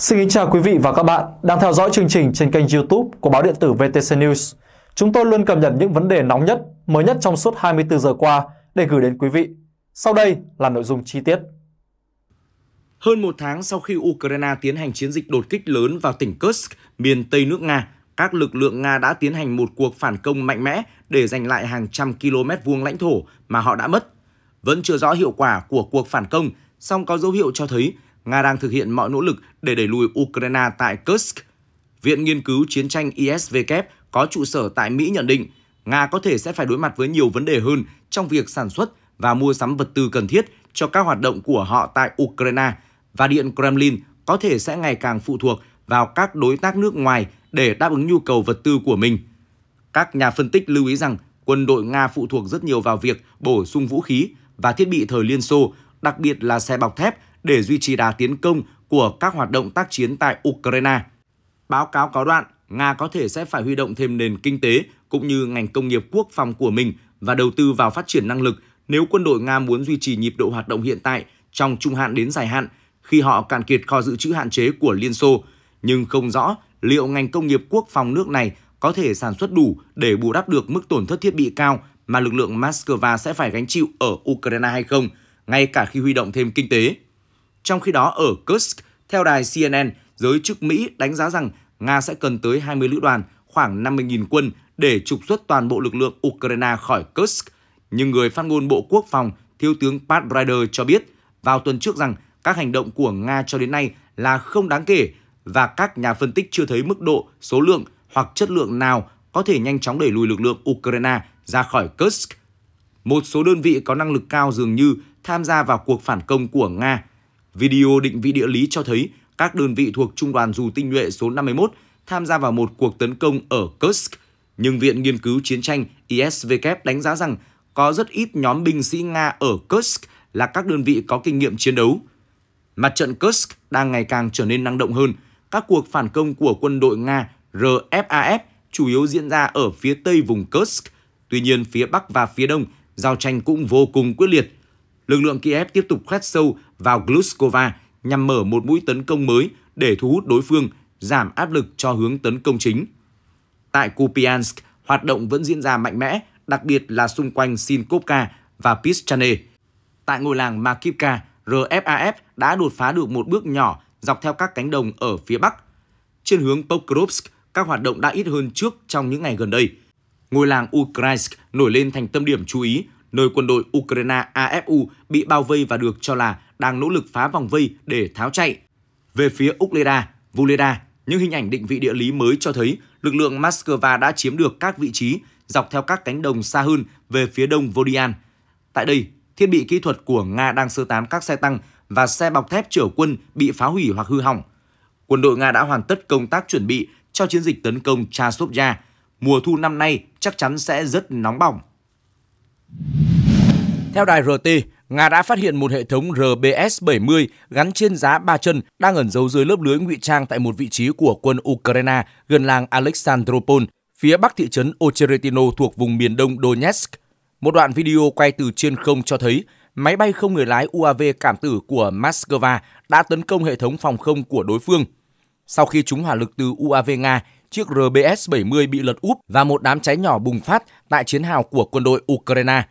Xin kính chào quý vị và các bạn đang theo dõi chương trình trên kênh YouTube của báo điện tử VTC News. Chúng tôi luôn cập nhật những vấn đề nóng nhất, mới nhất trong suốt 24 giờ qua để gửi đến quý vị. Sau đây là nội dung chi tiết. Hơn một tháng sau khi Ukraine tiến hành chiến dịch đột kích lớn vào tỉnh Kursk, miền Tây nước Nga, các lực lượng Nga đã tiến hành một cuộc phản công mạnh mẽ để giành lại hàng trăm km vuông lãnh thổ mà họ đã mất. Vẫn chưa rõ hiệu quả của cuộc phản công, song có dấu hiệu cho thấy Nga đang thực hiện mọi nỗ lực để đẩy lùi Ukraine tại Kursk. Viện Nghiên cứu Chiến tranh ISW có trụ sở tại Mỹ nhận định Nga có thể sẽ phải đối mặt với nhiều vấn đề hơn trong việc sản xuất và mua sắm vật tư cần thiết cho các hoạt động của họ tại Ukraine và Điện Kremlin có thể sẽ ngày càng phụ thuộc vào các đối tác nước ngoài để đáp ứng nhu cầu vật tư của mình. Các nhà phân tích lưu ý rằng quân đội Nga phụ thuộc rất nhiều vào việc bổ sung vũ khí và thiết bị thời Liên Xô, đặc biệt là xe bọc thép để duy trì đà tiến công của các hoạt động tác chiến tại Ukraine. Báo cáo có đoạn, Nga có thể sẽ phải huy động thêm nền kinh tế cũng như ngành công nghiệp quốc phòng của mình và đầu tư vào phát triển năng lực nếu quân đội Nga muốn duy trì nhịp độ hoạt động hiện tại trong trung hạn đến dài hạn khi họ cạn kiệt kho dự trữ hạn chế của Liên Xô, nhưng không rõ liệu ngành công nghiệp quốc phòng nước này có thể sản xuất đủ để bù đắp được mức tổn thất thiết bị cao mà lực lượng Moscow sẽ phải gánh chịu ở Ukraine hay không, ngay cả khi huy động thêm kinh tế. Trong khi đó ở Kursk, theo đài CNN, giới chức Mỹ đánh giá rằng Nga sẽ cần tới 20 lữ đoàn, khoảng 50.000 quân để trục xuất toàn bộ lực lượng Ukraine khỏi Kursk. Nhưng người phát ngôn Bộ Quốc phòng Thiếu tướng Pat Ryder cho biết vào tuần trước rằng các hành động của Nga cho đến nay là không đáng kể và các nhà phân tích chưa thấy mức độ, số lượng hoặc chất lượng nào có thể nhanh chóng đẩy lùi lực lượng Ukraine ra khỏi Kursk. Một số đơn vị có năng lực cao dường như tham gia vào cuộc phản công của Nga Video định vị địa lý cho thấy các đơn vị thuộc Trung đoàn dù tinh nhuệ số 51 tham gia vào một cuộc tấn công ở Kursk, nhưng Viện Nghiên cứu Chiến tranh ISVK đánh giá rằng có rất ít nhóm binh sĩ Nga ở Kursk là các đơn vị có kinh nghiệm chiến đấu. Mặt trận Kursk đang ngày càng trở nên năng động hơn. Các cuộc phản công của quân đội Nga RFAF chủ yếu diễn ra ở phía tây vùng Kursk. Tuy nhiên, phía bắc và phía đông, giao tranh cũng vô cùng quyết liệt. Lực lượng Kiev tiếp tục khoét sâu vào Gluskova nhằm mở một mũi tấn công mới để thu hút đối phương, giảm áp lực cho hướng tấn công chính. Tại Kupiansk, hoạt động vẫn diễn ra mạnh mẽ, đặc biệt là xung quanh Sinkovka và Pischane. Tại ngôi làng Makivka, RFAF đã đột phá được một bước nhỏ dọc theo các cánh đồng ở phía bắc. Trên hướng Pokrovsk, các hoạt động đã ít hơn trước trong những ngày gần đây. Ngôi làng Ukrainsk nổi lên thành tâm điểm chú ý, nơi quân đội Ukraine AFU bị bao vây và được cho là đang nỗ lực phá vòng vây để tháo chạy. Về phía Ukleda, Vuleda, những hình ảnh định vị địa lý mới cho thấy lực lượng Moscow đã chiếm được các vị trí dọc theo các cánh đồng xa hơn về phía đông Vodian. Tại đây, thiết bị kỹ thuật của Nga đang sơ tán các xe tăng và xe bọc thép chở quân bị phá hủy hoặc hư hỏng. Quân đội Nga đã hoàn tất công tác chuẩn bị cho chiến dịch tấn công Chasovya. Mùa thu năm nay chắc chắn sẽ rất nóng bỏng. Theo đài RT, Nga đã phát hiện một hệ thống RBS-70 gắn trên giá ba chân đang ẩn giấu dưới lớp lưới ngụy trang tại một vị trí của quân Ukraine gần làng Alexandropol, phía bắc thị trấn Ocheretino thuộc vùng miền đông Donetsk. Một đoạn video quay từ trên không cho thấy máy bay không người lái UAV cảm tử của Moscow đã tấn công hệ thống phòng không của đối phương. Sau khi chúng hỏa lực từ UAV Nga, chiếc RBS-70 bị lật úp và một đám cháy nhỏ bùng phát tại chiến hào của quân đội Ukraine.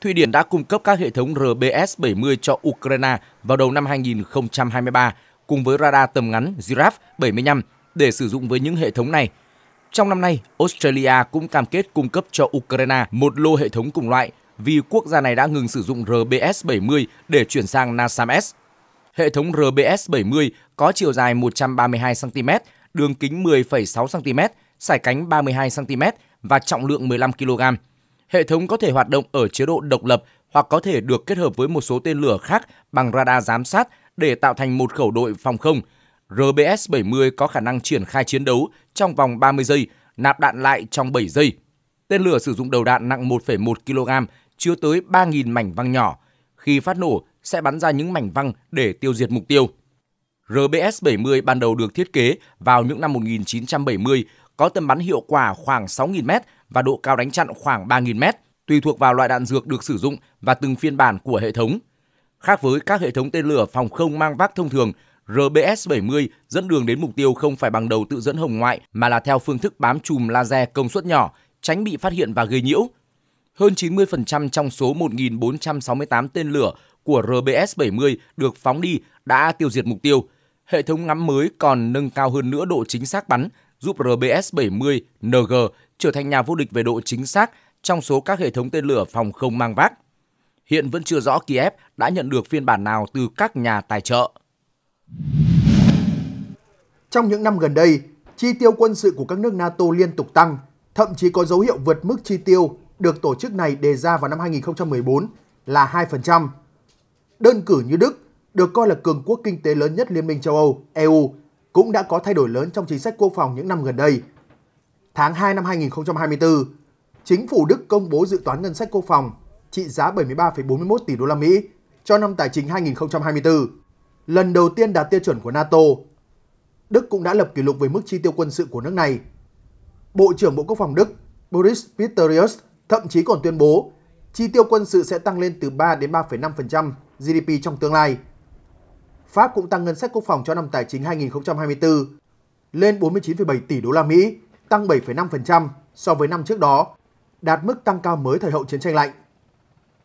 Thụy Điển đã cung cấp các hệ thống RBS-70 cho Ukraine vào đầu năm 2023 cùng với radar tầm ngắn Giraffe 75 để sử dụng với những hệ thống này. Trong năm nay, Australia cũng cam kết cung cấp cho Ukraine một lô hệ thống cùng loại vì quốc gia này đã ngừng sử dụng RBS-70 để chuyển sang NASAMS. Hệ thống RBS-70 có chiều dài 132cm, đường kính 10,6cm, sải cánh 32cm và trọng lượng 15 kg. Hệ thống có thể hoạt động ở chế độ độc lập hoặc có thể được kết hợp với một số tên lửa khác bằng radar giám sát để tạo thành một khẩu đội phòng không. RBS-70 có khả năng triển khai chiến đấu trong vòng 30 giây, nạp đạn lại trong 7 giây. Tên lửa sử dụng đầu đạn nặng 1,1 kg, chứa tới 3.000 mảnh văng nhỏ. Khi phát nổ, sẽ bắn ra những mảnh văng để tiêu diệt mục tiêu. RBS-70 ban đầu được thiết kế vào những năm 1970, có tầm bắn hiệu quả khoảng 6.000 mét và độ cao đánh chặn khoảng 3.000 mét, tùy thuộc vào loại đạn dược được sử dụng và từng phiên bản của hệ thống. Khác với các hệ thống tên lửa phòng không mang vác thông thường, RBS-70 dẫn đường đến mục tiêu không phải bằng đầu tự dẫn hồng ngoại mà là theo phương thức bám chùm laser công suất nhỏ, tránh bị phát hiện và gây nhiễu. Hơn 90% trong số 1.468 tên lửa của RBS-70 được phóng đi đã tiêu diệt mục tiêu. Hệ thống ngắm mới còn nâng cao hơn nữa độ chính xác bắn, giúp RBS-70 NG trở thành nhà vô địch về độ chính xác trong số các hệ thống tên lửa phòng không mang vác. Hiện vẫn chưa rõ Kiev đã nhận được phiên bản nào từ các nhà tài trợ. Trong những năm gần đây, chi tiêu quân sự của các nước NATO liên tục tăng, thậm chí có dấu hiệu vượt mức chi tiêu được tổ chức này đề ra vào năm 2014 là 2%. Đơn cử như Đức, được coi là cường quốc kinh tế lớn nhất Liên minh châu Âu, EU, cũng đã có thay đổi lớn trong chính sách quốc phòng những năm gần đây – Tháng 2 năm 2024, chính phủ Đức công bố dự toán ngân sách quốc phòng trị giá 73,41 tỷ đô la Mỹ cho năm tài chính 2024, lần đầu tiên đạt tiêu chuẩn của NATO. Đức cũng đã lập kỷ lục về mức chi tiêu quân sự của nước này. Bộ trưởng Bộ Quốc phòng Đức Boris Pistorius thậm chí còn tuyên bố chi tiêu quân sự sẽ tăng lên từ 3 đến 3,5% GDP trong tương lai. Pháp cũng tăng ngân sách quốc phòng cho năm tài chính 2024 lên 49,7 tỷ đô la Mỹ tăng 7,5% so với năm trước đó, đạt mức tăng cao mới thời hậu chiến tranh lạnh.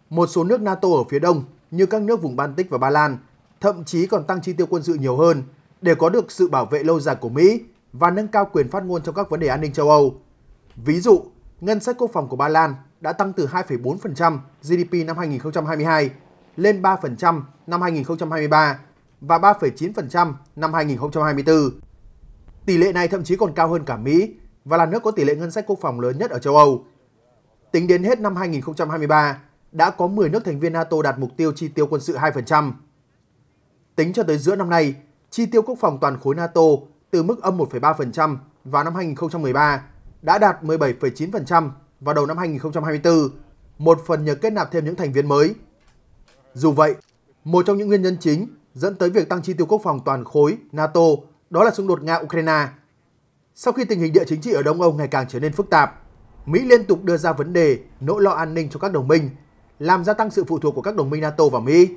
Một số nước NATO ở phía đông như các nước vùng Baltic và Ba Lan thậm chí còn tăng chi tiêu quân sự nhiều hơn để có được sự bảo vệ lâu dài của Mỹ và nâng cao quyền phát ngôn trong các vấn đề an ninh châu Âu. Ví dụ, ngân sách quốc phòng của Ba Lan đã tăng từ 2,4% GDP năm 2022 lên 3% năm 2023 và 3,9% năm 2024. Tỷ lệ này thậm chí còn cao hơn cả Mỹ và là nước có tỷ lệ ngân sách quốc phòng lớn nhất ở châu Âu. Tính đến hết năm 2023, đã có 10 nước thành viên NATO đạt mục tiêu chi tiêu quân sự 2%. Tính cho tới giữa năm nay, chi tiêu quốc phòng toàn khối NATO từ mức âm 1,3% vào năm 2013 đã đạt 17,9% vào đầu năm 2024, một phần nhờ kết nạp thêm những thành viên mới. Dù vậy, một trong những nguyên nhân chính dẫn tới việc tăng chi tiêu quốc phòng toàn khối NATO đó là xung đột Nga-Ukraine sau khi tình hình địa chính trị ở Đông Âu ngày càng trở nên phức tạp, Mỹ liên tục đưa ra vấn đề nỗi lo an ninh cho các đồng minh, làm gia tăng sự phụ thuộc của các đồng minh NATO vào Mỹ.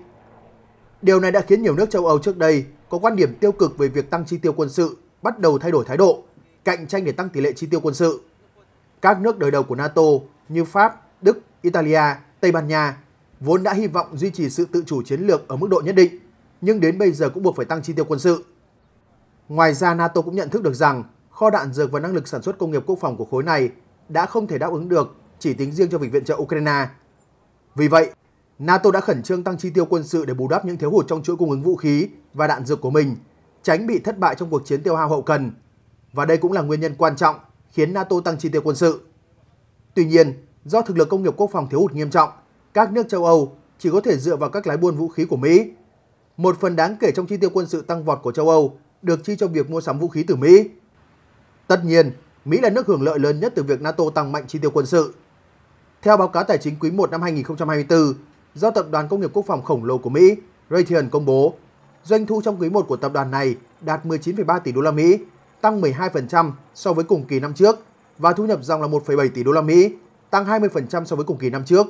Điều này đã khiến nhiều nước châu Âu trước đây có quan điểm tiêu cực về việc tăng chi tiêu quân sự, bắt đầu thay đổi thái độ, cạnh tranh để tăng tỷ lệ chi tiêu quân sự. Các nước đời đầu của NATO như Pháp, Đức, Italia, Tây Ban Nha vốn đã hy vọng duy trì sự tự chủ chiến lược ở mức độ nhất định, nhưng đến bây giờ cũng buộc phải tăng chi tiêu quân sự. Ngoài ra, NATO cũng nhận thức được rằng kho đạn dược và năng lực sản xuất công nghiệp quốc phòng của khối này đã không thể đáp ứng được chỉ tính riêng cho việc viện trợ Ukraine. Vì vậy, NATO đã khẩn trương tăng chi tiêu quân sự để bù đắp những thiếu hụt trong chuỗi cung ứng vũ khí và đạn dược của mình, tránh bị thất bại trong cuộc chiến tiêu hao hậu cần. Và đây cũng là nguyên nhân quan trọng khiến NATO tăng chi tiêu quân sự. Tuy nhiên, do thực lực công nghiệp quốc phòng thiếu hụt nghiêm trọng, các nước châu Âu chỉ có thể dựa vào các lái buôn vũ khí của Mỹ. Một phần đáng kể trong chi tiêu quân sự tăng vọt của châu Âu được chi cho việc mua sắm vũ khí từ Mỹ. Tất nhiên, Mỹ là nước hưởng lợi lớn nhất từ việc NATO tăng mạnh chi tiêu quân sự. Theo báo cáo tài chính quý 1 năm 2024 do Tập đoàn Công nghiệp Quốc phòng khổng lồ của Mỹ, Raytheon công bố, doanh thu trong quý 1 của tập đoàn này đạt 19,3 tỷ đô la Mỹ, tăng 12% so với cùng kỳ năm trước và thu nhập dòng là 1,7 tỷ đô la Mỹ, tăng 20% so với cùng kỳ năm trước.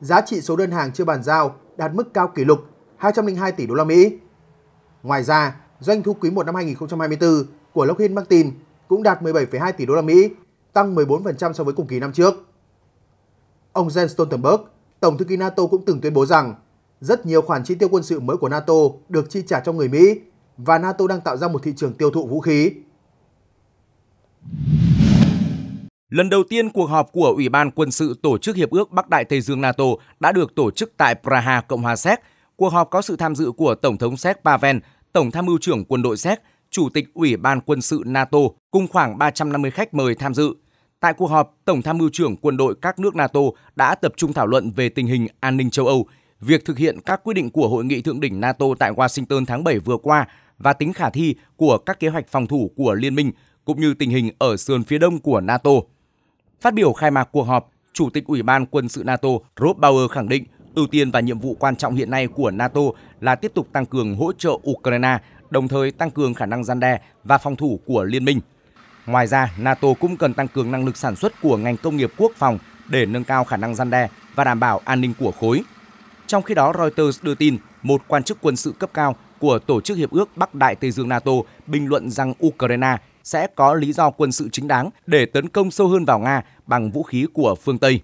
Giá trị số đơn hàng chưa bàn giao đạt mức cao kỷ lục 202 tỷ đô la Mỹ. Ngoài ra, doanh thu quý 1 năm 2024 của Lockheed Martin cũng đạt 17,2 tỷ đô la Mỹ, tăng 14% so với cùng kỳ năm trước. Ông Jens Stoltenberg, Tổng thư ký NATO cũng từng tuyên bố rằng rất nhiều khoản chi tiêu quân sự mới của NATO được chi trả cho người Mỹ và NATO đang tạo ra một thị trường tiêu thụ vũ khí. Lần đầu tiên cuộc họp của Ủy ban quân sự tổ chức Hiệp ước Bắc Đại Tây Dương NATO đã được tổ chức tại Praha, Cộng hòa Séc. Cuộc họp có sự tham dự của Tổng thống Séc Pavel, Tổng tham mưu trưởng quân đội Séc, Chủ tịch Ủy ban Quân sự NATO cùng khoảng 350 khách mời tham dự. Tại cuộc họp, Tổng tham mưu trưởng quân đội các nước NATO đã tập trung thảo luận về tình hình an ninh châu Âu, việc thực hiện các quyết định của Hội nghị Thượng đỉnh NATO tại Washington tháng 7 vừa qua và tính khả thi của các kế hoạch phòng thủ của Liên minh, cũng như tình hình ở sườn phía đông của NATO. Phát biểu khai mạc cuộc họp, Chủ tịch Ủy ban Quân sự NATO Rob Bauer khẳng định ưu tiên và nhiệm vụ quan trọng hiện nay của NATO là tiếp tục tăng cường hỗ trợ Ukraine đồng thời tăng cường khả năng gian đe và phòng thủ của liên minh. Ngoài ra, NATO cũng cần tăng cường năng lực sản xuất của ngành công nghiệp quốc phòng để nâng cao khả năng gian đe và đảm bảo an ninh của khối. Trong khi đó, Reuters đưa tin một quan chức quân sự cấp cao của Tổ chức Hiệp ước Bắc Đại Tây Dương NATO bình luận rằng Ukraine sẽ có lý do quân sự chính đáng để tấn công sâu hơn vào Nga bằng vũ khí của phương Tây.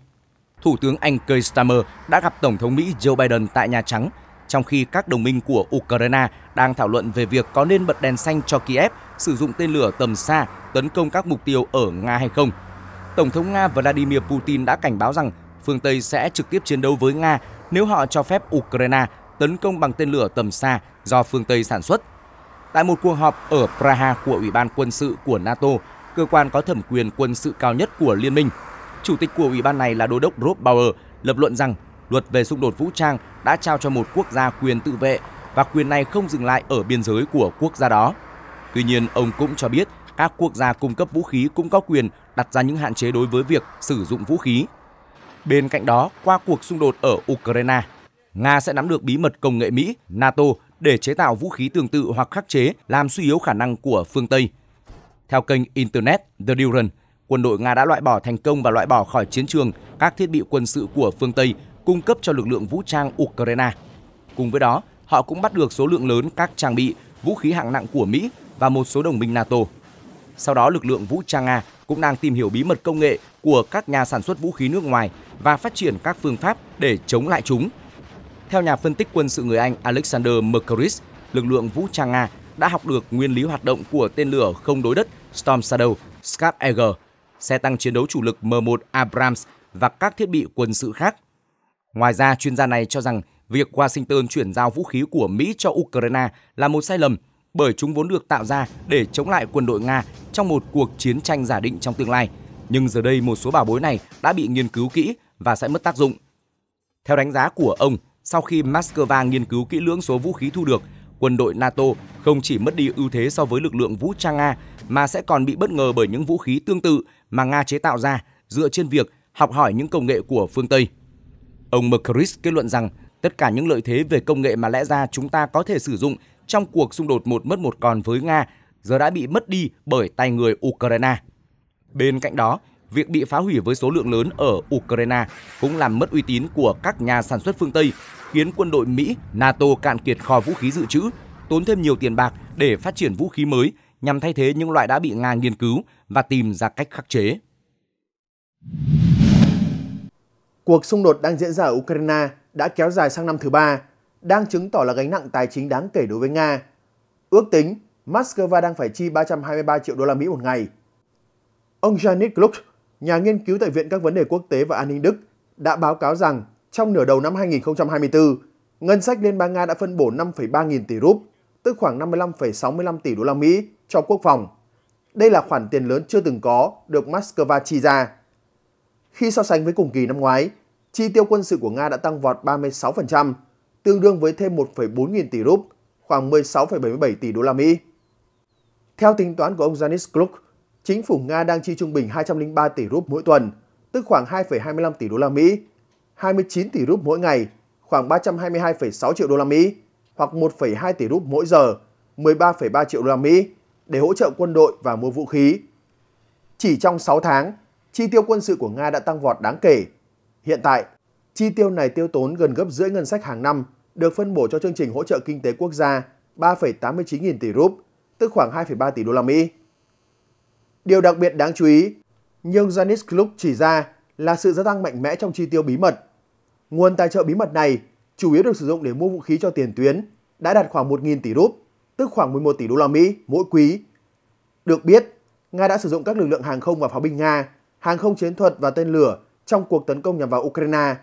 Thủ tướng Anh Keir Starmer đã gặp Tổng thống Mỹ Joe Biden tại Nhà Trắng trong khi các đồng minh của Ukraine đang thảo luận về việc có nên bật đèn xanh cho Kiev sử dụng tên lửa tầm xa tấn công các mục tiêu ở Nga hay không. Tổng thống Nga Vladimir Putin đã cảnh báo rằng phương Tây sẽ trực tiếp chiến đấu với Nga nếu họ cho phép Ukraine tấn công bằng tên lửa tầm xa do phương Tây sản xuất. Tại một cuộc họp ở Praha của Ủy ban quân sự của NATO, cơ quan có thẩm quyền quân sự cao nhất của liên minh, chủ tịch của ủy ban này là đô đốc Rob Bauer lập luận rằng luật về xung đột vũ trang đã trao cho một quốc gia quyền tự vệ và quyền này không dừng lại ở biên giới của quốc gia đó. Tuy nhiên, ông cũng cho biết các quốc gia cung cấp vũ khí cũng có quyền đặt ra những hạn chế đối với việc sử dụng vũ khí. Bên cạnh đó, qua cuộc xung đột ở Ukraine, Nga sẽ nắm được bí mật công nghệ Mỹ, NATO để chế tạo vũ khí tương tự hoặc khắc chế làm suy yếu khả năng của phương Tây. Theo kênh Internet The Durant, quân đội Nga đã loại bỏ thành công và loại bỏ khỏi chiến trường các thiết bị quân sự của phương Tây cung cấp cho lực lượng vũ trang Ukraine. Cùng với đó, họ cũng bắt được số lượng lớn các trang bị, vũ khí hạng nặng của Mỹ và một số đồng minh NATO. Sau đó, lực lượng vũ trang Nga cũng đang tìm hiểu bí mật công nghệ của các nhà sản xuất vũ khí nước ngoài và phát triển các phương pháp để chống lại chúng. Theo nhà phân tích quân sự người Anh Alexander Mercuris, lực lượng vũ trang Nga đã học được nguyên lý hoạt động của tên lửa không đối đất Storm Shadow, Scarp Eagle, xe tăng chiến đấu chủ lực M1 Abrams và các thiết bị quân sự khác Ngoài ra, chuyên gia này cho rằng việc Washington chuyển giao vũ khí của Mỹ cho Ukraine là một sai lầm bởi chúng vốn được tạo ra để chống lại quân đội Nga trong một cuộc chiến tranh giả định trong tương lai. Nhưng giờ đây một số bảo bối này đã bị nghiên cứu kỹ và sẽ mất tác dụng. Theo đánh giá của ông, sau khi Moscow nghiên cứu kỹ lưỡng số vũ khí thu được, quân đội NATO không chỉ mất đi ưu thế so với lực lượng vũ trang Nga mà sẽ còn bị bất ngờ bởi những vũ khí tương tự mà Nga chế tạo ra dựa trên việc học hỏi những công nghệ của phương Tây. Ông Mercuris kết luận rằng tất cả những lợi thế về công nghệ mà lẽ ra chúng ta có thể sử dụng trong cuộc xung đột một mất một còn với Nga giờ đã bị mất đi bởi tay người Ukraine. Bên cạnh đó, việc bị phá hủy với số lượng lớn ở Ukraine cũng làm mất uy tín của các nhà sản xuất phương Tây, khiến quân đội Mỹ, NATO cạn kiệt kho vũ khí dự trữ, tốn thêm nhiều tiền bạc để phát triển vũ khí mới nhằm thay thế những loại đã bị Nga nghiên cứu và tìm ra cách khắc chế. Cuộc xung đột đang diễn ra ở Ukraine đã kéo dài sang năm thứ ba, đang chứng tỏ là gánh nặng tài chính đáng kể đối với Nga. Ước tính, Moscow đang phải chi 323 triệu đô la Mỹ một ngày. Ông Janik Gluck, nhà nghiên cứu tại Viện các vấn đề quốc tế và an ninh Đức, đã báo cáo rằng trong nửa đầu năm 2024, ngân sách Liên bang Nga đã phân bổ 5,3 nghìn tỷ rúp, tức khoảng 55,65 tỷ đô la Mỹ cho quốc phòng. Đây là khoản tiền lớn chưa từng có được Moscow chi ra. Khi so sánh với cùng kỳ năm ngoái, chi tiêu quân sự của Nga đã tăng vọt 36%, tương đương với thêm 1,4 nghìn tỷ rúp, khoảng 16,77 tỷ đô la Mỹ. Theo tính toán của ông Janis Kluk, chính phủ Nga đang chi trung bình 203 tỷ rúp mỗi tuần, tức khoảng 2,25 tỷ đô la Mỹ, 29 tỷ rúp mỗi ngày, khoảng 322,6 triệu đô la Mỹ, hoặc 1,2 tỷ rúp mỗi giờ, 13,3 triệu đô la Mỹ để hỗ trợ quân đội và mua vũ khí. Chỉ trong 6 tháng, chi tiêu quân sự của Nga đã tăng vọt đáng kể. Hiện tại, chi tiêu này tiêu tốn gần gấp rưỡi ngân sách hàng năm được phân bổ cho chương trình hỗ trợ kinh tế quốc gia 3,89 nghìn tỷ rúp, tức khoảng 2,3 tỷ đô la Mỹ. Điều đặc biệt đáng chú ý, nhưng Janis Klug chỉ ra là sự gia tăng mạnh mẽ trong chi tiêu bí mật. Nguồn tài trợ bí mật này chủ yếu được sử dụng để mua vũ khí cho tiền tuyến, đã đạt khoảng 1.000 tỷ rúp, tức khoảng 11 tỷ đô la Mỹ mỗi quý. Được biết, Nga đã sử dụng các lực lượng hàng không và pháo binh Nga hàng không chiến thuật và tên lửa trong cuộc tấn công nhằm vào Ukraine.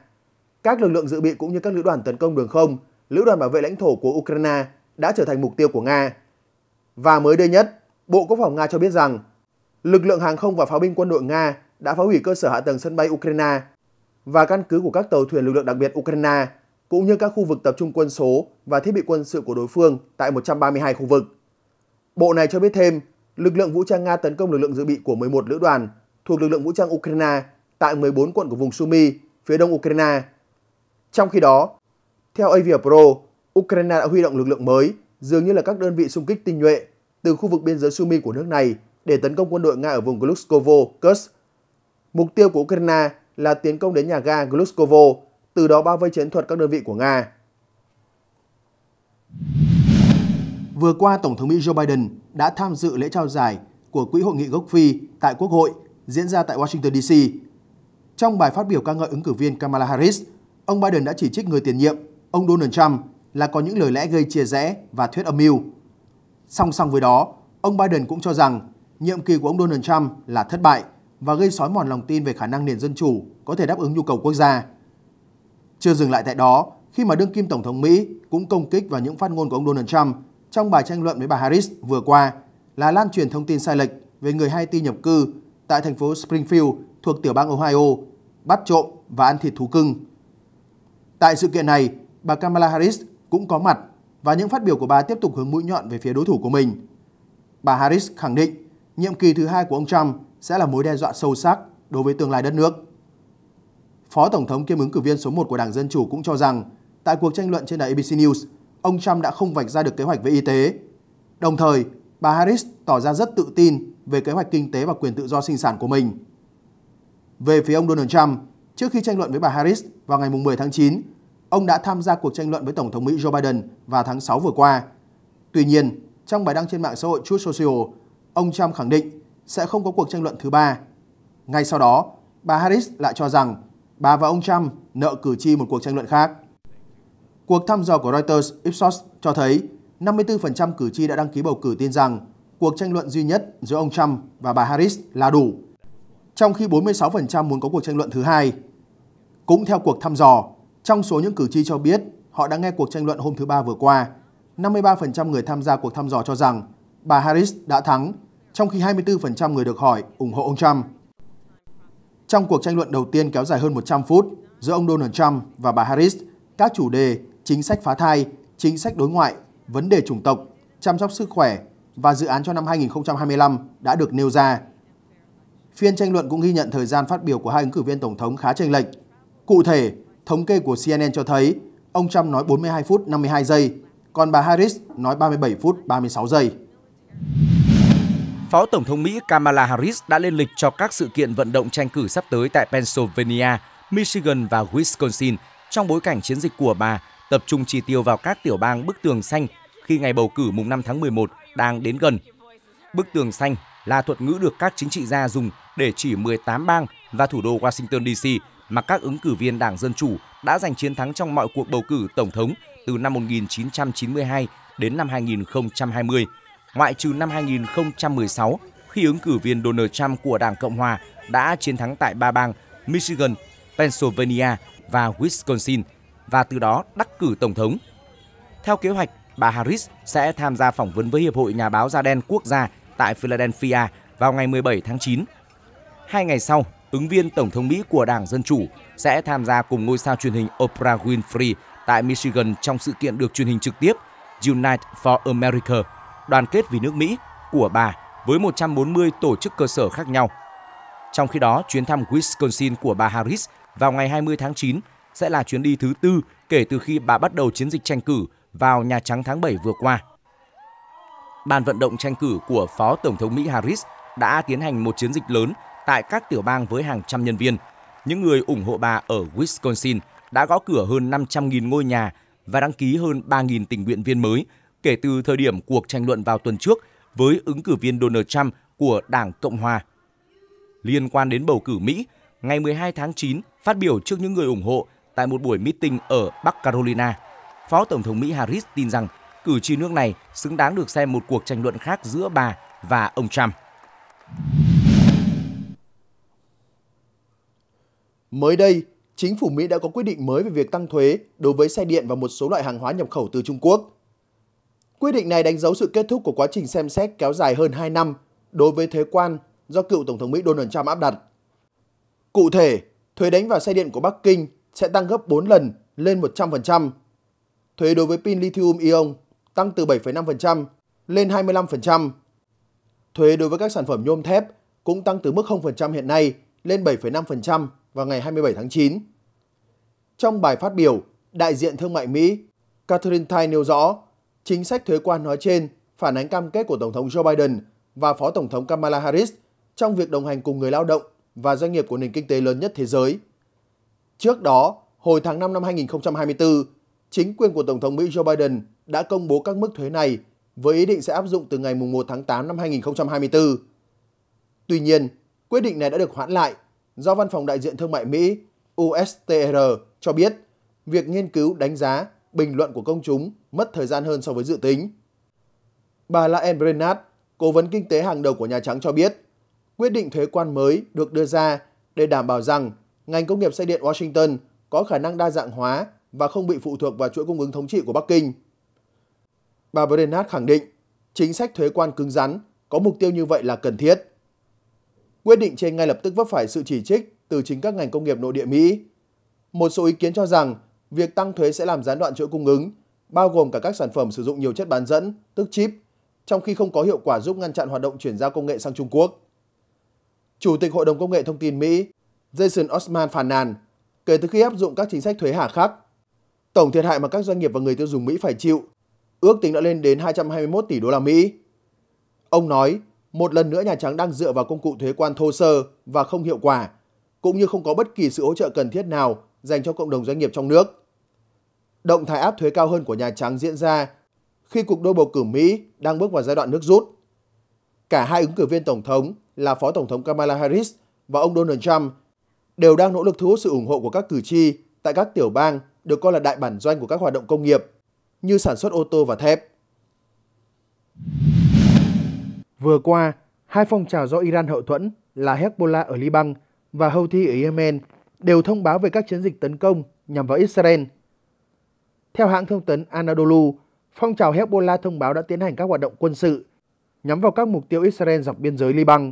Các lực lượng dự bị cũng như các lữ đoàn tấn công đường không, lữ đoàn bảo vệ lãnh thổ của Ukraine đã trở thành mục tiêu của Nga. Và mới đây nhất, Bộ Quốc phòng Nga cho biết rằng lực lượng hàng không và pháo binh quân đội Nga đã phá hủy cơ sở hạ tầng sân bay Ukraine và căn cứ của các tàu thuyền lực lượng đặc biệt Ukraine, cũng như các khu vực tập trung quân số và thiết bị quân sự của đối phương tại 132 khu vực. Bộ này cho biết thêm, lực lượng vũ trang Nga tấn công lực lượng dự bị của 11 lữ đoàn thuộc lực lượng vũ trang Ukraine tại 14 quận của vùng Sumy, phía đông Ukraine. Trong khi đó, theo Avia Pro, Ukraine đã huy động lực lượng mới, dường như là các đơn vị xung kích tinh nhuệ từ khu vực biên giới Sumy của nước này để tấn công quân đội Nga ở vùng Gluskovo, Kursk. Mục tiêu của Ukraine là tiến công đến nhà ga Gluskovo, từ đó bao vây chiến thuật các đơn vị của Nga. Vừa qua, Tổng thống Mỹ Joe Biden đã tham dự lễ trao giải của Quỹ hội nghị gốc Phi tại Quốc hội – diễn ra tại Washington DC. Trong bài phát biểu ca ngợi ứng cử viên Kamala Harris, ông Biden đã chỉ trích người tiền nhiệm, ông Donald Trump là có những lời lẽ gây chia rẽ và thuyết âm mưu. Song song với đó, ông Biden cũng cho rằng nhiệm kỳ của ông Donald Trump là thất bại và gây xói mòn lòng tin về khả năng nền dân chủ có thể đáp ứng nhu cầu quốc gia. Chưa dừng lại tại đó, khi mà đương kim Tổng thống Mỹ cũng công kích vào những phát ngôn của ông Donald Trump trong bài tranh luận với bà Harris vừa qua là lan truyền thông tin sai lệch về người Haiti nhập cư tại thành phố Springfield thuộc tiểu bang Ohio bắt trộm và ăn thịt thú cưng. Tại sự kiện này, bà Kamala Harris cũng có mặt và những phát biểu của bà tiếp tục hướng mũi nhọn về phía đối thủ của mình. Bà Harris khẳng định nhiệm kỳ thứ hai của ông Trump sẽ là mối đe dọa sâu sắc đối với tương lai đất nước. Phó Tổng thống kiêm ứng cử viên số 1 của Đảng Dân Chủ cũng cho rằng tại cuộc tranh luận trên đài ABC News, ông Trump đã không vạch ra được kế hoạch về y tế. Đồng thời, bà Harris tỏ ra rất tự tin về kế hoạch kinh tế và quyền tự do sinh sản của mình. Về phía ông Donald Trump, trước khi tranh luận với bà Harris vào ngày 10 tháng 9, ông đã tham gia cuộc tranh luận với Tổng thống Mỹ Joe Biden vào tháng 6 vừa qua. Tuy nhiên, trong bài đăng trên mạng xã hội Truth Social, ông Trump khẳng định sẽ không có cuộc tranh luận thứ ba. Ngay sau đó, bà Harris lại cho rằng bà và ông Trump nợ cử tri một cuộc tranh luận khác. Cuộc thăm dò của Reuters Ipsos cho thấy 54% cử tri đã đăng ký bầu cử tin rằng cuộc tranh luận duy nhất giữa ông Trump và bà Harris là đủ, trong khi 46% muốn có cuộc tranh luận thứ hai. Cũng theo cuộc thăm dò, trong số những cử tri cho biết họ đã nghe cuộc tranh luận hôm thứ Ba vừa qua, 53% người tham gia cuộc thăm dò cho rằng bà Harris đã thắng, trong khi 24% người được hỏi ủng hộ ông Trump. Trong cuộc tranh luận đầu tiên kéo dài hơn 100 phút giữa ông Donald Trump và bà Harris, các chủ đề chính sách phá thai, chính sách đối ngoại vấn đề chủng tộc, chăm sóc sức khỏe và dự án cho năm 2025 đã được nêu ra. Phiên tranh luận cũng ghi nhận thời gian phát biểu của hai ứng cử viên tổng thống khá chênh lệch. Cụ thể, thống kê của CNN cho thấy ông Trump nói 42 phút 52 giây, còn bà Harris nói 37 phút 36 giây. Phó Tổng thống Mỹ Kamala Harris đã lên lịch cho các sự kiện vận động tranh cử sắp tới tại Pennsylvania, Michigan và Wisconsin trong bối cảnh chiến dịch của bà tập trung chi tiêu vào các tiểu bang bức tường xanh khi ngày bầu cử mùng 5 tháng 11 đang đến gần. Bức tường xanh là thuật ngữ được các chính trị gia dùng để chỉ 18 bang và thủ đô Washington DC mà các ứng cử viên Đảng Dân Chủ đã giành chiến thắng trong mọi cuộc bầu cử tổng thống từ năm 1992 đến năm 2020, ngoại trừ năm 2016 khi ứng cử viên Donald Trump của Đảng Cộng Hòa đã chiến thắng tại ba bang Michigan, Pennsylvania và Wisconsin – và từ đó đắc cử tổng thống. Theo kế hoạch, bà Harris sẽ tham gia phỏng vấn với Hiệp hội Nhà báo da đen quốc gia tại Philadelphia vào ngày 17 tháng 9. Hai ngày sau, ứng viên Tổng thống Mỹ của Đảng Dân Chủ sẽ tham gia cùng ngôi sao truyền hình Oprah Winfrey tại Michigan trong sự kiện được truyền hình trực tiếp Unite for America, đoàn kết vì nước Mỹ của bà với 140 tổ chức cơ sở khác nhau. Trong khi đó, chuyến thăm Wisconsin của bà Harris vào ngày 20 tháng 9 sẽ là chuyến đi thứ tư kể từ khi bà bắt đầu chiến dịch tranh cử vào Nhà Trắng tháng 7 vừa qua. Ban vận động tranh cử của Phó Tổng thống Mỹ Harris đã tiến hành một chiến dịch lớn tại các tiểu bang với hàng trăm nhân viên. Những người ủng hộ bà ở Wisconsin đã gõ cửa hơn 500.000 ngôi nhà và đăng ký hơn 3.000 tình nguyện viên mới kể từ thời điểm cuộc tranh luận vào tuần trước với ứng cử viên Donald Trump của Đảng Cộng Hòa. Liên quan đến bầu cử Mỹ, ngày 12 tháng 9, phát biểu trước những người ủng hộ, tại một buổi meeting ở Bắc Carolina. Phó Tổng thống Mỹ Harris tin rằng cử tri nước này xứng đáng được xem một cuộc tranh luận khác giữa bà và ông Trump. Mới đây, chính phủ Mỹ đã có quyết định mới về việc tăng thuế đối với xe điện và một số loại hàng hóa nhập khẩu từ Trung Quốc. Quyết định này đánh dấu sự kết thúc của quá trình xem xét kéo dài hơn 2 năm đối với thuế quan do cựu Tổng thống Mỹ Donald Trump áp đặt. Cụ thể, thuế đánh vào xe điện của Bắc Kinh sẽ tăng gấp 4 lần lên 100%. Thuế đối với pin lithium ion tăng từ 7,5% lên 25%. Thuế đối với các sản phẩm nhôm thép cũng tăng từ mức 0% hiện nay lên 7,5% vào ngày 27 tháng 9. Trong bài phát biểu, đại diện thương mại Mỹ Catherine Tai nêu rõ, chính sách thuế quan nói trên phản ánh cam kết của Tổng thống Joe Biden và Phó Tổng thống Kamala Harris trong việc đồng hành cùng người lao động và doanh nghiệp của nền kinh tế lớn nhất thế giới. Trước đó, hồi tháng 5 năm 2024, chính quyền của Tổng thống Mỹ Joe Biden đã công bố các mức thuế này với ý định sẽ áp dụng từ ngày 1 tháng 8 năm 2024. Tuy nhiên, quyết định này đã được hoãn lại do Văn phòng Đại diện Thương mại Mỹ USTR cho biết việc nghiên cứu đánh giá bình luận của công chúng mất thời gian hơn so với dự tính. Bà Laen Brennat, cố vấn kinh tế hàng đầu của Nhà Trắng cho biết, quyết định thuế quan mới được đưa ra để đảm bảo rằng ngành công nghiệp xe điện Washington có khả năng đa dạng hóa và không bị phụ thuộc vào chuỗi cung ứng thống trị của Bắc Kinh. Bà Bernard khẳng định, chính sách thuế quan cứng rắn có mục tiêu như vậy là cần thiết. Quyết định trên ngay lập tức vấp phải sự chỉ trích từ chính các ngành công nghiệp nội địa Mỹ. Một số ý kiến cho rằng việc tăng thuế sẽ làm gián đoạn chuỗi cung ứng, bao gồm cả các sản phẩm sử dụng nhiều chất bán dẫn, tức chip, trong khi không có hiệu quả giúp ngăn chặn hoạt động chuyển giao công nghệ sang Trung Quốc. Chủ tịch Hội đồng Công nghệ Thông tin Mỹ Jason Osman phàn nàn kể từ khi áp dụng các chính sách thuế hà khắc. Tổng thiệt hại mà các doanh nghiệp và người tiêu dùng Mỹ phải chịu ước tính đã lên đến 221 tỷ đô la Mỹ. Ông nói, một lần nữa Nhà Trắng đang dựa vào công cụ thuế quan thô sơ và không hiệu quả, cũng như không có bất kỳ sự hỗ trợ cần thiết nào dành cho cộng đồng doanh nghiệp trong nước. Động thái áp thuế cao hơn của Nhà Trắng diễn ra khi cuộc đua bầu cử Mỹ đang bước vào giai đoạn nước rút. Cả hai ứng cử viên tổng thống là Phó Tổng thống Kamala Harris và ông Donald Trump đều đang nỗ lực thu hút sự ủng hộ của các cử tri tại các tiểu bang được coi là đại bản doanh của các hoạt động công nghiệp như sản xuất ô tô và thép. Vừa qua, hai phong trào do Iran hậu thuẫn là Hezbollah ở Liban và Houthi ở Yemen đều thông báo về các chiến dịch tấn công nhằm vào Israel. Theo hãng thông tấn Anadolu, phong trào Hezbollah thông báo đã tiến hành các hoạt động quân sự nhắm vào các mục tiêu Israel dọc biên giới Liban.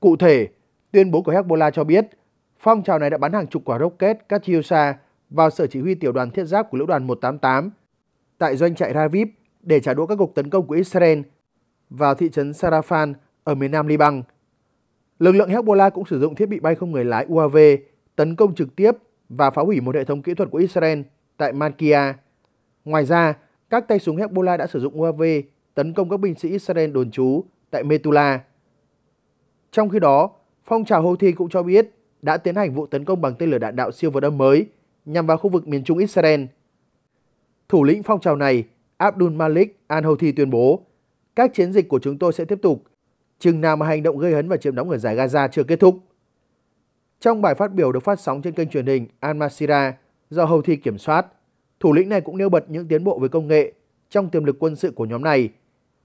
Cụ thể, tuyên bố của Hezbollah cho biết Phong trào này đã bắn hàng chục quả rocket Katyusha vào sở chỉ huy tiểu đoàn thiết giáp của lữ đoàn 188 tại doanh trại Raviv để trả đũa các cuộc tấn công của Israel vào thị trấn Sarafan ở miền nam Liban. Lực lượng Hezbollah cũng sử dụng thiết bị bay không người lái UAV tấn công trực tiếp và phá hủy một hệ thống kỹ thuật của Israel tại Malkia. Ngoài ra, các tay súng Hezbollah đã sử dụng UAV tấn công các binh sĩ Israel đồn trú tại Metula. Trong khi đó, phong trào Houthi cũng cho biết đã tiến hành vụ tấn công bằng tên lửa đạn đạo siêu vật âm mới nhằm vào khu vực miền trung Israel. Thủ lĩnh phong trào này, Abdul Malik Al-Houthi tuyên bố, các chiến dịch của chúng tôi sẽ tiếp tục, chừng nào mà hành động gây hấn và chiếm đóng ở giải Gaza chưa kết thúc. Trong bài phát biểu được phát sóng trên kênh truyền hình Al-Masira do Houthi kiểm soát, thủ lĩnh này cũng nêu bật những tiến bộ về công nghệ trong tiềm lực quân sự của nhóm này,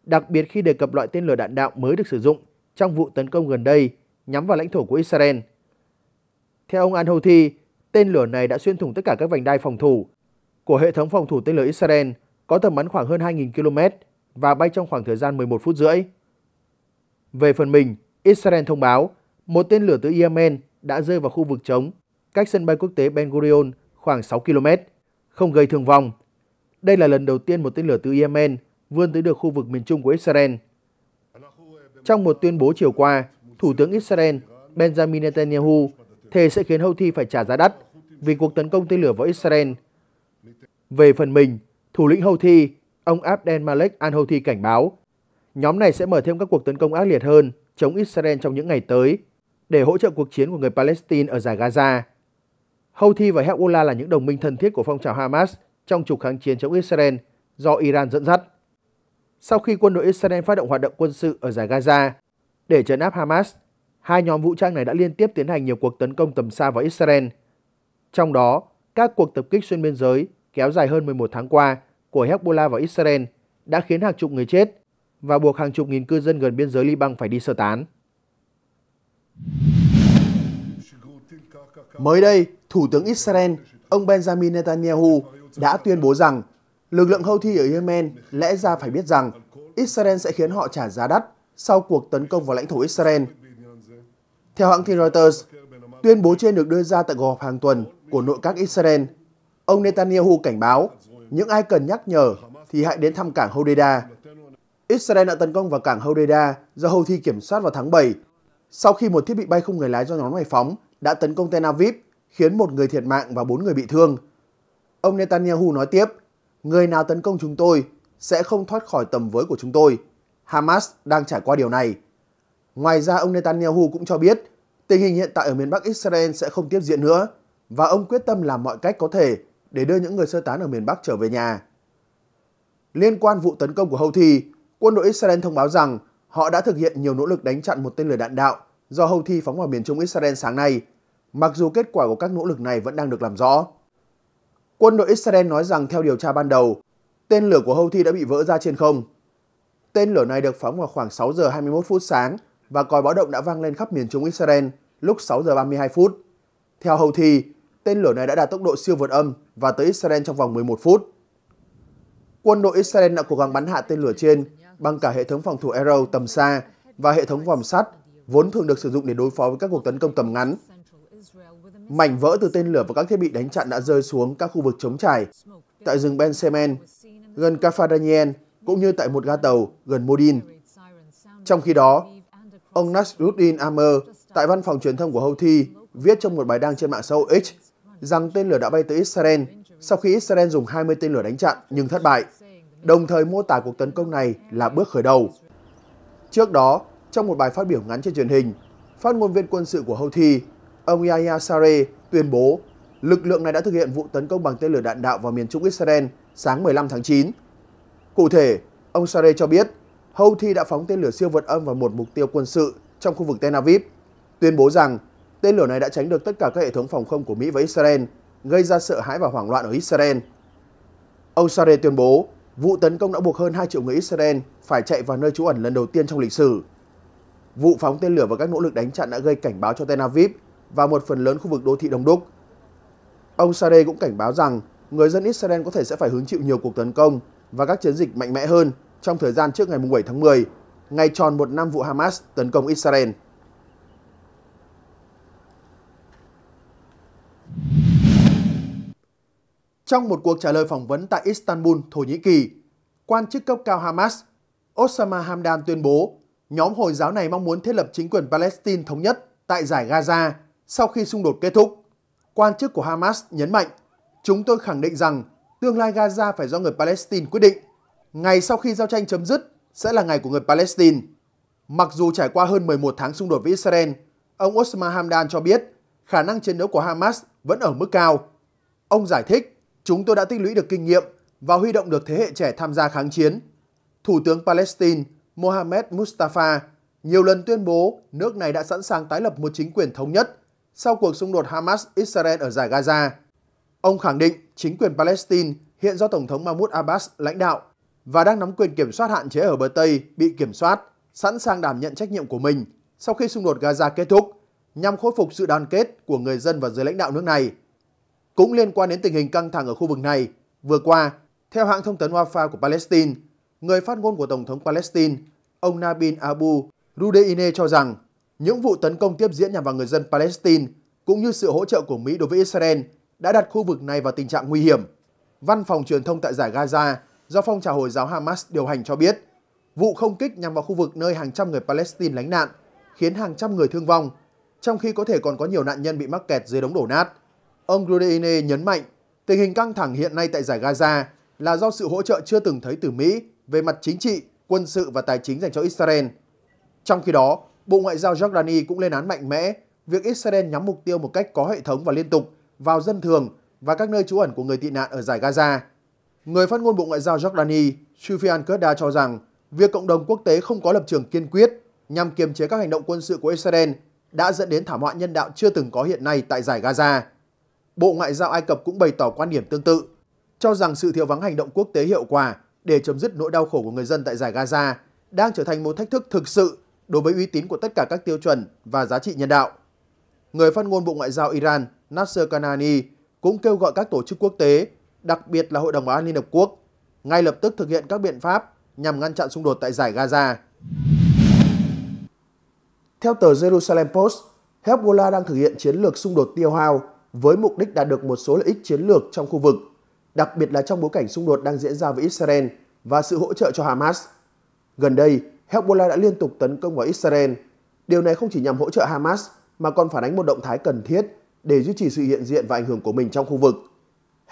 đặc biệt khi đề cập loại tên lửa đạn đạo mới được sử dụng trong vụ tấn công gần đây nhắm vào lãnh thổ của Israel – theo ông Al-Houthi, tên lửa này đã xuyên thủng tất cả các vành đai phòng thủ của hệ thống phòng thủ tên lửa Israel có tầm bắn khoảng hơn 2.000 km và bay trong khoảng thời gian 11 phút rưỡi. Về phần mình, Israel thông báo một tên lửa từ Yemen đã rơi vào khu vực trống cách sân bay quốc tế Ben Gurion khoảng 6 km, không gây thương vong. Đây là lần đầu tiên một tên lửa từ Yemen vươn tới được khu vực miền trung của Israel. Trong một tuyên bố chiều qua, Thủ tướng Israel Benjamin Netanyahu thế sẽ khiến Houthi phải trả giá đắt vì cuộc tấn công tên lửa vào Israel. Về phần mình, thủ lĩnh Houthi, ông Abdel Malek al-Houthi cảnh báo, nhóm này sẽ mở thêm các cuộc tấn công ác liệt hơn chống Israel trong những ngày tới để hỗ trợ cuộc chiến của người Palestine ở giải Gaza. Houthi và Hezbollah là những đồng minh thân thiết của phong trào Hamas trong trục kháng chiến chống Israel do Iran dẫn dắt. Sau khi quân đội Israel phát động hoạt động quân sự ở giải Gaza để trấn áp Hamas, hai nhóm vũ trang này đã liên tiếp tiến hành nhiều cuộc tấn công tầm xa vào Israel. Trong đó, các cuộc tập kích xuyên biên giới kéo dài hơn 11 tháng qua của Hezbollah vào Israel đã khiến hàng chục người chết và buộc hàng chục nghìn cư dân gần biên giới Liban phải đi sơ tán. Mới đây, Thủ tướng Israel, ông Benjamin Netanyahu đã tuyên bố rằng lực lượng Houthi ở Yemen lẽ ra phải biết rằng Israel sẽ khiến họ trả giá đắt sau cuộc tấn công vào lãnh thổ Israel theo hãng tin Reuters, tuyên bố trên được đưa ra tại cuộc họp hàng tuần của nội các Israel. Ông Netanyahu cảnh báo, những ai cần nhắc nhở thì hãy đến thăm cảng Hodeida. Israel đã tấn công vào cảng Hodeida do Houthi kiểm soát vào tháng 7, sau khi một thiết bị bay không người lái do nhóm này phóng đã tấn công Tel Aviv, khiến một người thiệt mạng và bốn người bị thương. Ông Netanyahu nói tiếp, người nào tấn công chúng tôi sẽ không thoát khỏi tầm với của chúng tôi. Hamas đang trải qua điều này. Ngoài ra, ông Netanyahu cũng cho biết tình hình hiện tại ở miền Bắc Israel sẽ không tiếp diễn nữa và ông quyết tâm làm mọi cách có thể để đưa những người sơ tán ở miền Bắc trở về nhà. Liên quan vụ tấn công của Houthi, quân đội Israel thông báo rằng họ đã thực hiện nhiều nỗ lực đánh chặn một tên lửa đạn đạo do Houthi phóng vào miền trung Israel sáng nay, mặc dù kết quả của các nỗ lực này vẫn đang được làm rõ. Quân đội Israel nói rằng theo điều tra ban đầu, tên lửa của Houthi đã bị vỡ ra trên không. Tên lửa này được phóng vào khoảng 6 giờ 21 phút sáng và còi báo động đã vang lên khắp miền trung Israel lúc 6 giờ 32 phút. Theo hầu Houthi, tên lửa này đã đạt tốc độ siêu vượt âm và tới Israel trong vòng 11 phút. Quân đội Israel đã cố gắng bắn hạ tên lửa trên bằng cả hệ thống phòng thủ Arrow tầm xa và hệ thống vòm sắt, vốn thường được sử dụng để đối phó với các cuộc tấn công tầm ngắn. Mảnh vỡ từ tên lửa và các thiết bị đánh chặn đã rơi xuống các khu vực chống trải, tại rừng Ben Semen, gần Kafar Daniel, cũng như tại một ga tàu gần Modin. Trong khi đó, Ông Nasruddin Amr tại văn phòng truyền thông của Houthi viết trong một bài đăng trên mạng xã hội X rằng tên lửa đã bay tới Israel sau khi Israel dùng 20 tên lửa đánh chặn nhưng thất bại, đồng thời mô tả cuộc tấn công này là bước khởi đầu. Trước đó, trong một bài phát biểu ngắn trên truyền hình, phát ngôn viên quân sự của Houthi, ông Yahya Sare, tuyên bố lực lượng này đã thực hiện vụ tấn công bằng tên lửa đạn đạo vào miền trung Israel sáng 15 tháng 9. Cụ thể, ông Sare cho biết Houthi đã phóng tên lửa siêu vượt âm vào một mục tiêu quân sự trong khu vực Tel Aviv, tuyên bố rằng tên lửa này đã tránh được tất cả các hệ thống phòng không của Mỹ và Israel, gây ra sợ hãi và hoảng loạn ở Israel. Ông Sareh tuyên bố vụ tấn công đã buộc hơn 2 triệu người Israel phải chạy vào nơi trú ẩn lần đầu tiên trong lịch sử. Vụ phóng tên lửa và các nỗ lực đánh chặn đã gây cảnh báo cho Tel Aviv và một phần lớn khu vực đô thị đông đúc. Ông Sareh cũng cảnh báo rằng người dân Israel có thể sẽ phải hứng chịu nhiều cuộc tấn công và các chiến dịch mạnh mẽ hơn trong thời gian trước ngày 7 tháng 10, ngày tròn một năm vụ Hamas tấn công Israel. Trong một cuộc trả lời phỏng vấn tại Istanbul, Thổ Nhĩ Kỳ, quan chức cấp cao Hamas Osama Hamdan tuyên bố nhóm Hồi giáo này mong muốn thiết lập chính quyền Palestine thống nhất tại giải Gaza sau khi xung đột kết thúc. Quan chức của Hamas nhấn mạnh, chúng tôi khẳng định rằng tương lai Gaza phải do người Palestine quyết định. Ngày sau khi giao tranh chấm dứt sẽ là ngày của người Palestine. Mặc dù trải qua hơn 11 tháng xung đột với Israel, ông Osman Hamdan cho biết khả năng chiến đấu của Hamas vẫn ở mức cao. Ông giải thích, chúng tôi đã tích lũy được kinh nghiệm và huy động được thế hệ trẻ tham gia kháng chiến. Thủ tướng Palestine Mohammed Mustafa nhiều lần tuyên bố nước này đã sẵn sàng tái lập một chính quyền thống nhất sau cuộc xung đột Hamas-Israel ở giải Gaza. Ông khẳng định chính quyền Palestine hiện do Tổng thống Mahmoud Abbas lãnh đạo và đang nắm quyền kiểm soát hạn chế ở bờ Tây bị kiểm soát, sẵn sàng đảm nhận trách nhiệm của mình sau khi xung đột Gaza kết thúc nhằm khôi phục sự đoàn kết của người dân và giới lãnh đạo nước này. Cũng liên quan đến tình hình căng thẳng ở khu vực này, vừa qua, theo hãng thông tấn Wafa của Palestine, người phát ngôn của Tổng thống Palestine, ông Nabil Abu Rudeine cho rằng những vụ tấn công tiếp diễn nhằm vào người dân Palestine cũng như sự hỗ trợ của Mỹ đối với Israel đã đặt khu vực này vào tình trạng nguy hiểm. Văn phòng truyền thông tại giải Gaza do phong trào Hồi giáo Hamas điều hành cho biết. Vụ không kích nhằm vào khu vực nơi hàng trăm người Palestine lánh nạn, khiến hàng trăm người thương vong, trong khi có thể còn có nhiều nạn nhân bị mắc kẹt dưới đống đổ nát. Ông Grudeine nhấn mạnh, tình hình căng thẳng hiện nay tại giải Gaza là do sự hỗ trợ chưa từng thấy từ Mỹ về mặt chính trị, quân sự và tài chính dành cho Israel. Trong khi đó, Bộ Ngoại giao Jordani cũng lên án mạnh mẽ việc Israel nhắm mục tiêu một cách có hệ thống và liên tục vào dân thường và các nơi trú ẩn của người tị nạn ở giải Gaza. Người phát ngôn Bộ Ngoại giao Jordani Shufian Kurda cho rằng việc cộng đồng quốc tế không có lập trường kiên quyết nhằm kiềm chế các hành động quân sự của Israel đã dẫn đến thảm họa nhân đạo chưa từng có hiện nay tại giải Gaza. Bộ Ngoại giao Ai Cập cũng bày tỏ quan điểm tương tự, cho rằng sự thiếu vắng hành động quốc tế hiệu quả để chấm dứt nỗi đau khổ của người dân tại giải Gaza đang trở thành một thách thức thực sự đối với uy tín của tất cả các tiêu chuẩn và giá trị nhân đạo. Người phát ngôn Bộ Ngoại giao Iran Nasser Kanani cũng kêu gọi các tổ chức quốc tế đặc biệt là Hội đồng Bảo an Liên Hợp Quốc, ngay lập tức thực hiện các biện pháp nhằm ngăn chặn xung đột tại giải Gaza. Theo tờ Jerusalem Post, Hezbollah đang thực hiện chiến lược xung đột tiêu hao với mục đích đạt được một số lợi ích chiến lược trong khu vực, đặc biệt là trong bối cảnh xung đột đang diễn ra với Israel và sự hỗ trợ cho Hamas. Gần đây, Hezbollah đã liên tục tấn công vào Israel. Điều này không chỉ nhằm hỗ trợ Hamas mà còn phản ánh một động thái cần thiết để duy trì sự hiện diện và ảnh hưởng của mình trong khu vực.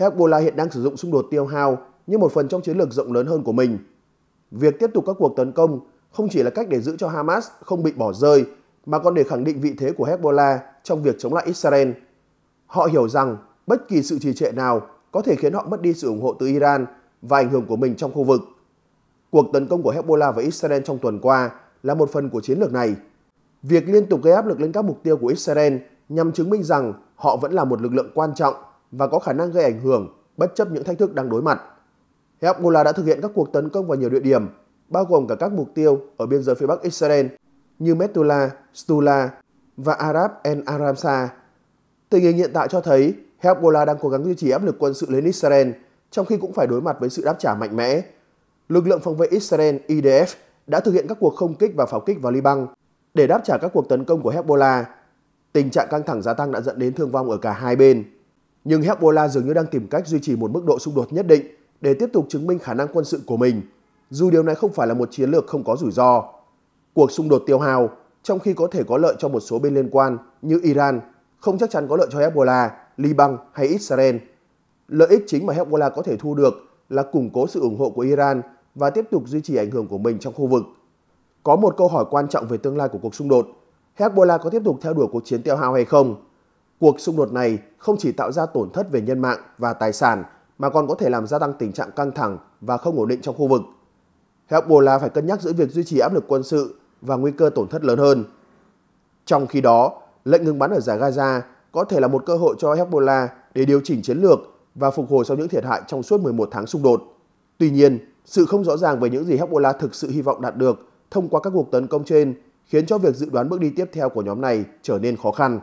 Hezbollah hiện đang sử dụng xung đột tiêu hao như một phần trong chiến lược rộng lớn hơn của mình. Việc tiếp tục các cuộc tấn công không chỉ là cách để giữ cho Hamas không bị bỏ rơi, mà còn để khẳng định vị thế của Hezbollah trong việc chống lại Israel. Họ hiểu rằng bất kỳ sự trì trệ nào có thể khiến họ mất đi sự ủng hộ từ Iran và ảnh hưởng của mình trong khu vực. Cuộc tấn công của Hezbollah và Israel trong tuần qua là một phần của chiến lược này. Việc liên tục gây áp lực lên các mục tiêu của Israel nhằm chứng minh rằng họ vẫn là một lực lượng quan trọng và có khả năng gây ảnh hưởng bất chấp những thách thức đang đối mặt. Hezbollah đã thực hiện các cuộc tấn công vào nhiều địa điểm, bao gồm cả các mục tiêu ở biên giới phía bắc Israel như Metula, Stula và Arab en Aramsa. Tình hình hiện tại cho thấy Hezbollah đang cố gắng duy trì áp lực quân sự lên Israel, trong khi cũng phải đối mặt với sự đáp trả mạnh mẽ. Lực lượng phòng vệ Israel IDF đã thực hiện các cuộc không kích và pháo kích vào Liban để đáp trả các cuộc tấn công của Hezbollah. Tình trạng căng thẳng gia tăng đã dẫn đến thương vong ở cả hai bên. Nhưng Hezbollah dường như đang tìm cách duy trì một mức độ xung đột nhất định để tiếp tục chứng minh khả năng quân sự của mình, dù điều này không phải là một chiến lược không có rủi ro. Cuộc xung đột tiêu hao, trong khi có thể có lợi cho một số bên liên quan như Iran, không chắc chắn có lợi cho Hezbollah, Liban hay Israel. Lợi ích chính mà Hezbollah có thể thu được là củng cố sự ủng hộ của Iran và tiếp tục duy trì ảnh hưởng của mình trong khu vực. Có một câu hỏi quan trọng về tương lai của cuộc xung đột. Hezbollah có tiếp tục theo đuổi cuộc chiến tiêu hao hay không? Cuộc xung đột này không chỉ tạo ra tổn thất về nhân mạng và tài sản mà còn có thể làm gia tăng tình trạng căng thẳng và không ổn định trong khu vực. Hezbollah phải cân nhắc giữa việc duy trì áp lực quân sự và nguy cơ tổn thất lớn hơn. Trong khi đó, lệnh ngừng bắn ở giải Gaza có thể là một cơ hội cho Hezbollah để điều chỉnh chiến lược và phục hồi sau những thiệt hại trong suốt 11 tháng xung đột. Tuy nhiên, sự không rõ ràng về những gì Hezbollah thực sự hy vọng đạt được thông qua các cuộc tấn công trên khiến cho việc dự đoán bước đi tiếp theo của nhóm này trở nên khó khăn.